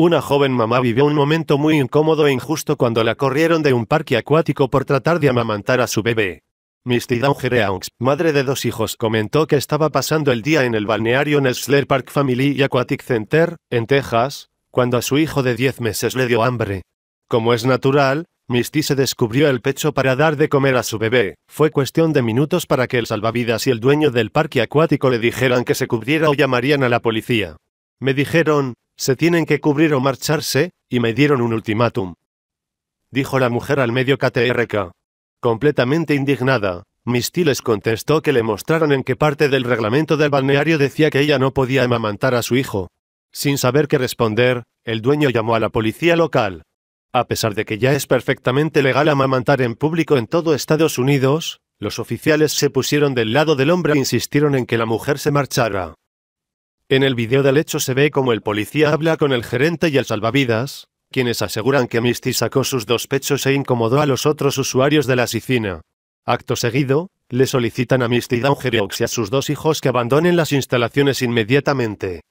Una joven mamá vivió un momento muy incómodo e injusto cuando la corrieron de un parque acuático por tratar de amamantar a su bebé. Misty Dangereaux, madre de dos hijos, comentó que estaba pasando el día en el balneario Nestler Park Family y Aquatic Center, en Texas, cuando a su hijo de 10 meses le dio hambre. Como es natural, Misty se descubrió el pecho para dar de comer a su bebé. Fue cuestión de minutos para que el salvavidas y el dueño del parque acuático le dijeran que se cubriera o llamarían a la policía. Me dijeron, se tienen que cubrir o marcharse, y me dieron un ultimátum. Dijo la mujer al medio KTRK. Completamente indignada, Misty les contestó que le mostraron en qué parte del reglamento del balneario decía que ella no podía amamantar a su hijo. Sin saber qué responder, el dueño llamó a la policía local. A pesar de que ya es perfectamente legal amamantar en público en todo Estados Unidos, los oficiales se pusieron del lado del hombre e insistieron en que la mujer se marchara. En el video del hecho se ve como el policía habla con el gerente y el salvavidas, quienes aseguran que Misty sacó sus dos pechos e incomodó a los otros usuarios de la piscina. Acto seguido, le solicitan a Misty y a sus dos hijos que abandonen las instalaciones inmediatamente.